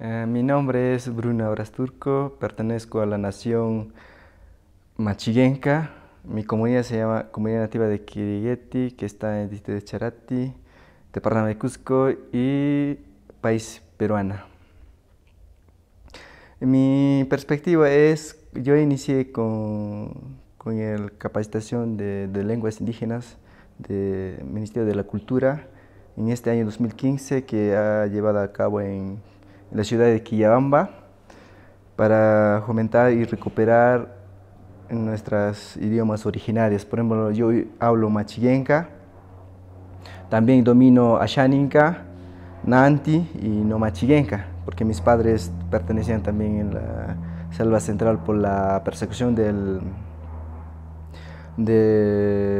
Eh, mi nombre es Bruno Abrasturco, pertenezco a la nación Machiguenca. Mi comunidad se llama Comunidad Nativa de Quirigueti, que está en el distrito de Charati, departamento de Cusco y país peruana. Mi perspectiva es, yo inicié con, con la capacitación de lenguas indígenas del Ministerio de la Cultura en este año 2015 que ha llevado a cabo en en la ciudad de Quillabamba para fomentar y recuperar nuestros idiomas originarios. Por ejemplo, yo hablo machigenca, también domino ashaninka, nanti y no machigenca, porque mis padres pertenecían también en la selva central por la persecución del, de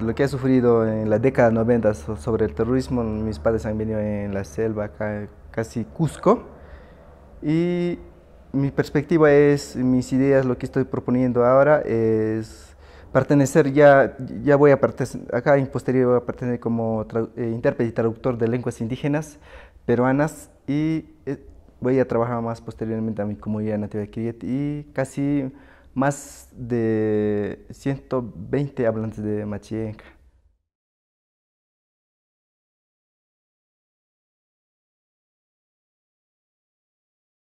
lo que he sufrido en la década 90 sobre el terrorismo, mis padres han venido en la selva, acá, casi Cusco, y mi perspectiva es, mis ideas, lo que estoy proponiendo ahora es pertenecer, ya, ya voy a pertenecer, acá en posterior voy a pertenecer como eh, intérprete y traductor de lenguas indígenas peruanas y eh, voy a trabajar más posteriormente a mi comunidad nativa de Kiriet y casi más de 120 hablantes de Machienca.